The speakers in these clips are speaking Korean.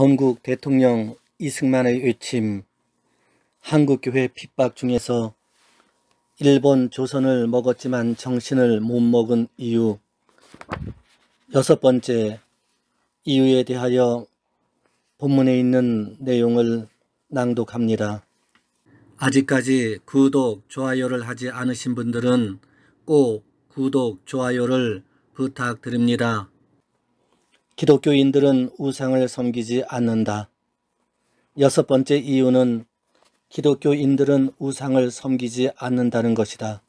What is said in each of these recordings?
건국 대통령 이승만의 외침 한국교회 핍박 중에서 일본 조선을 먹었지만 정신을 못 먹은 이유 여섯 번째 이유에 대하여 본문에 있는 내용을 낭독합니다. 아직까지 구독, 좋아요를 하지 않으신 분들은 꼭 구독, 좋아요를 부탁드립니다. 기독교인들은 우상을 섬기지 않는다. 여섯 번째 이유는 기독교인들은 우상을 섬기지 않는다는 것이다.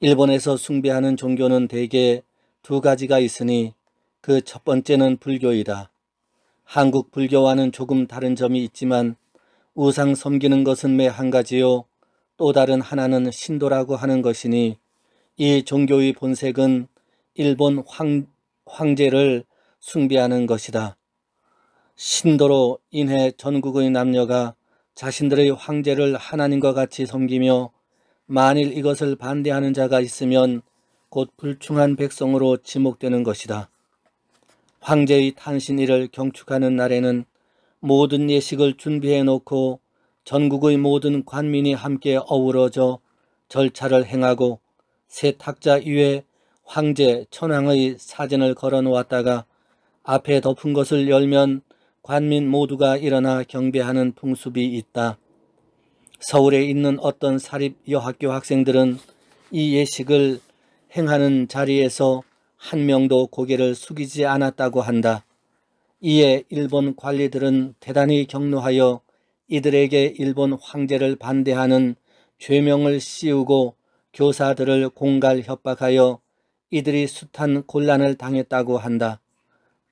일본에서 숭배하는 종교는 대개 두 가지가 있으니 그 첫 번째는 불교이다. 한국 불교와는 조금 다른 점이 있지만 우상 섬기는 것은 매 한 가지요. 또 다른 하나는 신도라고 하는 것이니 이 종교의 본색은 일본 황, 황제를 숭배하는 것이다. 신도로 인해 전국의 남녀가 자신들의 황제를 하나님과 같이 섬기며 만일 이것을 반대하는 자가 있으면 곧 불충한 백성으로 지목되는 것이다. 황제의 탄신일을 경축하는 날에는 모든 예식을 준비해 놓고 전국의 모든 관민이 함께 어우러져 절차를 행하고 세 탁자 위에 황제 천황의 사진을 걸어 놓았다가 앞에 덮은 것을 열면 관민 모두가 일어나 경배하는 풍습이 있다. 서울에 있는 어떤 사립 여학교 학생들은 이 예식을 행하는 자리에서 한 명도 고개를 숙이지 않았다고 한다. 이에 일본 관리들은 대단히 격노하여 이들에게 일본 황제를 반대하는 죄명을 씌우고 교사들을 공갈 협박하여 이들이 숱한 곤란을 당했다고 한다.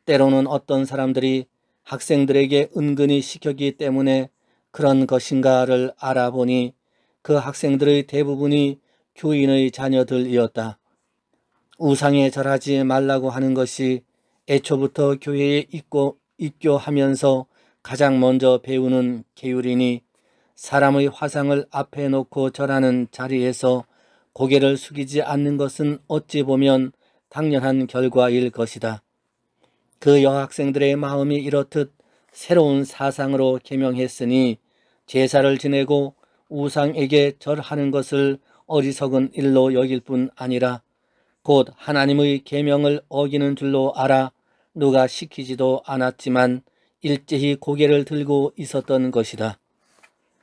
때로는 어떤 사람들이 학생들에게 은근히 시켰기 때문에 그런 것인가를 알아보니 그 학생들의 대부분이 교인의 자녀들이었다. 우상에 절하지 말라고 하는 것이 애초부터 교회에 있고 입교하면서 가장 먼저 배우는 계율이니 사람의 화상을 앞에 놓고 절하는 자리에서 고개를 숙이지 않는 것은 어찌 보면 당연한 결과일 것이다. 그 여학생들의 마음이 이렇듯 새로운 사상으로 개명했으니 제사를 지내고 우상에게 절하는 것을 어리석은 일로 여길 뿐 아니라 곧 하나님의 계명을 어기는 줄로 알아 누가 시키지도 않았지만 일제히 고개를 들고 있었던 것이다.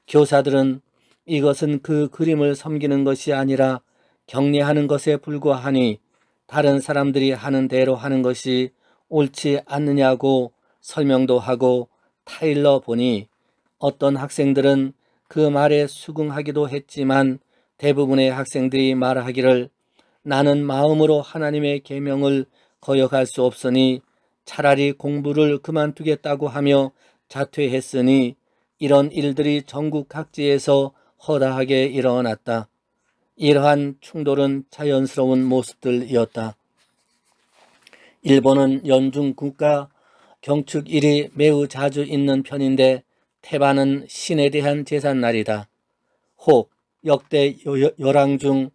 교사들은 이것은 그 그림을 섬기는 것이 아니라 경례하는 것에 불과하니 다른 사람들이 하는 대로 하는 것이 옳지 않느냐고 설명도 하고 타일러 보니 어떤 학생들은 그 말에 수긍하기도 했지만 대부분의 학생들이 말하기를 나는 마음으로 하나님의 계명을 거역할 수 없으니 차라리 공부를 그만두겠다고 하며 자퇴했으니 이런 일들이 전국 각지에서 허다하게 일어났다. 이러한 충돌은 자연스러운 모습들이었다. 일본은 연중 국가 경축 일이 매우 자주 있는 편인데 태반은 신에 대한 제삿날이다. 혹 역대 열왕 중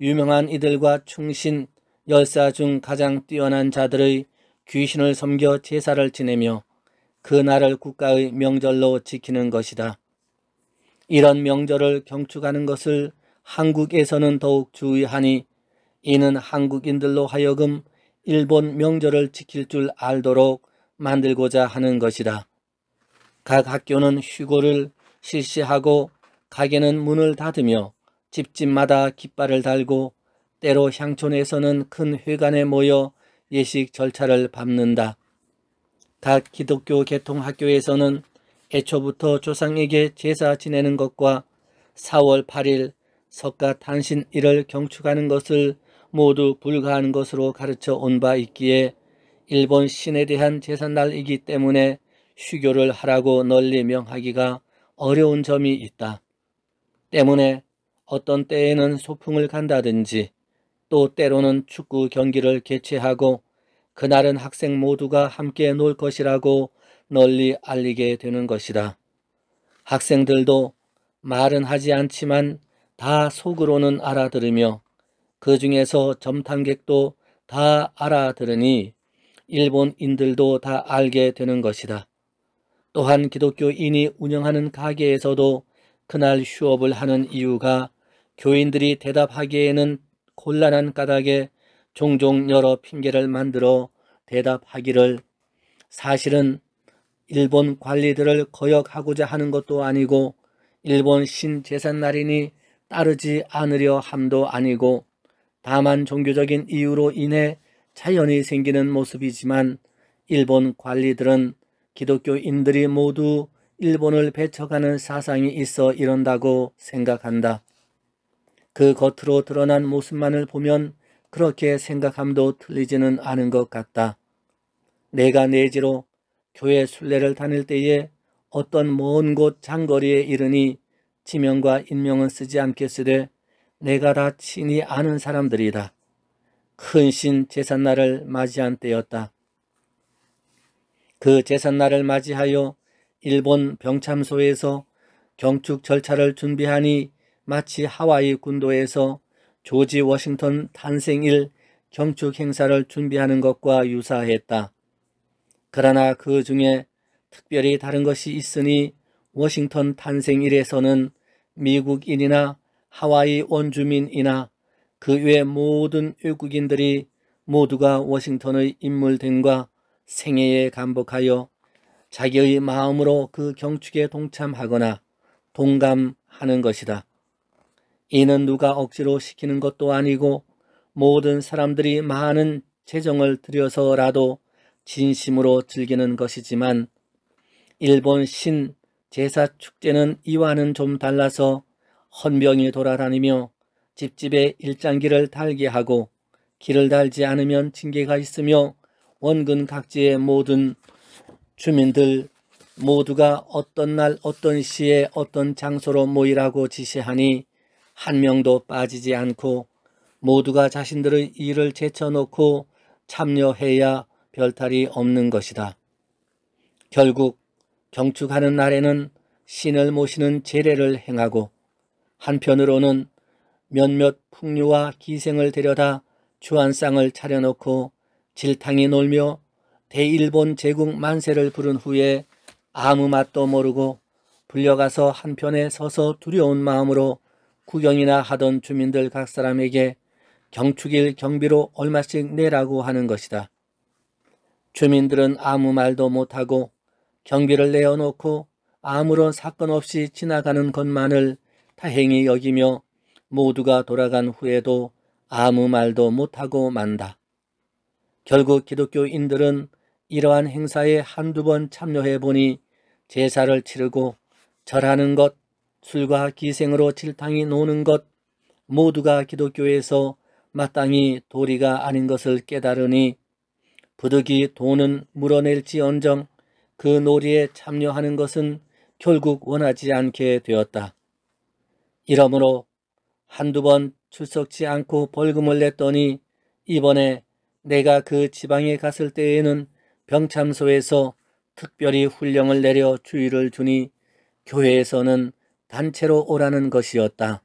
유명한 이들과 충신 열사 중 가장 뛰어난 자들의 귀신을 섬겨 제사를 지내며 그 날을 국가의 명절로 지키는 것이다. 이런 명절을 경축하는 것을 한국에서는 더욱 주의하니 이는 한국인들로 하여금 일본 명절을 지킬 줄 알도록 만들고자 하는 것이다. 각 학교는 휴고를 실시하고 가게는 문을 닫으며 집집마다 깃발을 달고 때로 향촌에서는 큰 회관에 모여 예식 절차를 밟는다. 각 기독교 개통학교에서는 애초부터 조상에게 제사 지내는 것과 4월 8일 석가 탄신일을 경축하는 것을 모두 불가한 것으로 가르쳐 온 바 있기에 일본 신에 대한 제삿날이기 때문에 휴교를 하라고 널리 명하기가 어려운 점이 있다. 때문에 어떤 때에는 소풍을 간다든지 또 때로는 축구 경기를 개최하고 그날은 학생 모두가 함께 놀 것이라고 널리 알리게 되는 것이다. 학생들도 말은 하지 않지만 다 속으로는 알아들으며 그 중에서 점탄객도 다 알아들으니 일본인들도 다 알게 되는 것이다. 또한 기독교인이 운영하는 가게에서도 그날 휴업을 하는 이유가 교인들이 대답하기에는 곤란한 까닭에 종종 여러 핑계를 만들어 대답하기를 사실은 일본 관리들을 거역하고자 하는 것도 아니고 일본 신재산날이니 따르지 않으려 함도 아니고 다만 종교적인 이유로 인해 자연히 생기는 모습이지만 일본 관리들은 기독교인들이 모두 일본을 배척하는 사상이 있어 이런다고 생각한다. 그 겉으로 드러난 모습만을 보면 그렇게 생각함도 틀리지는 않은 것 같다. 내가 내지로 교회 순례를 다닐 때에 어떤 먼 곳 장거리에 이르니 지명과 인명은 쓰지 않겠으되 내가 다 친히 아는 사람들이다. 큰신 제삿날을 맞이한 때였다. 그 제삿날을 맞이하여 일본 병참소에서 경축 절차를 준비하니 마치 하와이 군도에서 조지 워싱턴 탄생일 경축 행사를 준비하는 것과 유사했다. 그러나 그 중에 특별히 다른 것이 있으니 워싱턴 탄생일에서는 미국인이나 하와이 원주민이나 그 외 모든 외국인들이 모두가 워싱턴의 인물됨과 생애에 감복하여 자기의 마음으로 그 경축에 동참하거나 동감하는 것이다. 이는 누가 억지로 시키는 것도 아니고 모든 사람들이 많은 재정을 들여서라도 진심으로 즐기는 것이지만 일본 신 제사 축제는 이와는 좀 달라서 헌병이 돌아다니며 집집에 일장기를 달게 하고 길을 달지 않으면 징계가 있으며 원근 각지의 모든 주민들 모두가 어떤 날 어떤 시에 어떤 장소로 모이라고 지시하니 한 명도 빠지지 않고 모두가 자신들의 일을 제쳐놓고 참여해야 별탈이 없는 것이다. 결국 경축하는 날에는 신을 모시는 제례를 행하고 한편으로는 몇몇 풍류와 기생을 데려다 주안상을 차려놓고 질탕이 놀며 대일본 제국 만세를 부른 후에 아무 맛도 모르고 불려가서 한편에 서서 두려운 마음으로 구경이나 하던 주민들 각 사람에게 경축일 경비로 얼마씩 내라고 하는 것이다. 주민들은 아무 말도 못하고 경비를 내어놓고 아무런 사건 없이 지나가는 것만을 다행히 여기며 모두가 돌아간 후에도 아무 말도 못하고 만다. 결국 기독교인들은 이러한 행사에 한두 번 참여해 보니 제사를 치르고 절하는 것, 술과 기생으로 질탕이 노는 것, 모두가 기독교에서 마땅히 도리가 아닌 것을 깨달으니 부득이 돈은 물어낼지언정 그 놀이에 참여하는 것은 결국 원하지 않게 되었다. 이러므로 한두 번 출석치 않고 벌금을 냈더니 이번에 내가 그 지방에 갔을 때에는 병참소에서 특별히 훈령을 내려 주의를 주니 교회에서는 단체로 오라는 것이었다.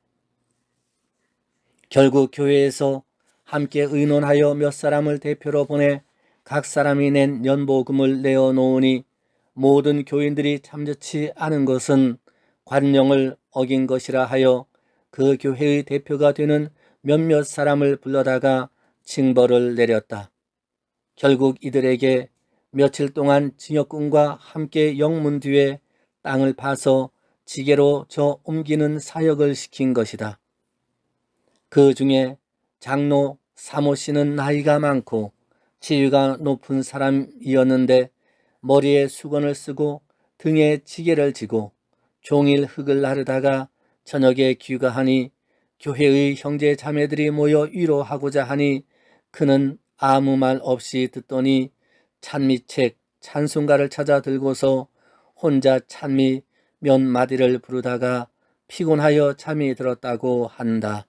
결국 교회에서 함께 의논하여 몇 사람을 대표로 보내 각 사람이 낸 연보금을 내어 놓으니 모든 교인들이 참좋지 않은 것은 관령을 어긴 것이라 하여 그 교회의 대표가 되는 몇몇 사람을 불러다가 징벌을 내렸다. 결국 이들에게 며칠 동안 징역군과 함께 영문 뒤에 땅을 파서 지게로 저 옮기는 사역을 시킨 것이다. 그 중에 장로 사모 씨는 나이가 많고 지위가 높은 사람이었는데 머리에 수건을 쓰고 등에 지게를 지고 종일 흙을 나르다가 저녁에 귀가하니 교회의 형제 자매들이 모여 위로하고자 하니 그는 아무 말 없이 듣더니 찬미책 찬송가를 찾아 들고서 혼자 찬미 몇 마디를 부르다가 피곤하여 잠이 들었다고 한다.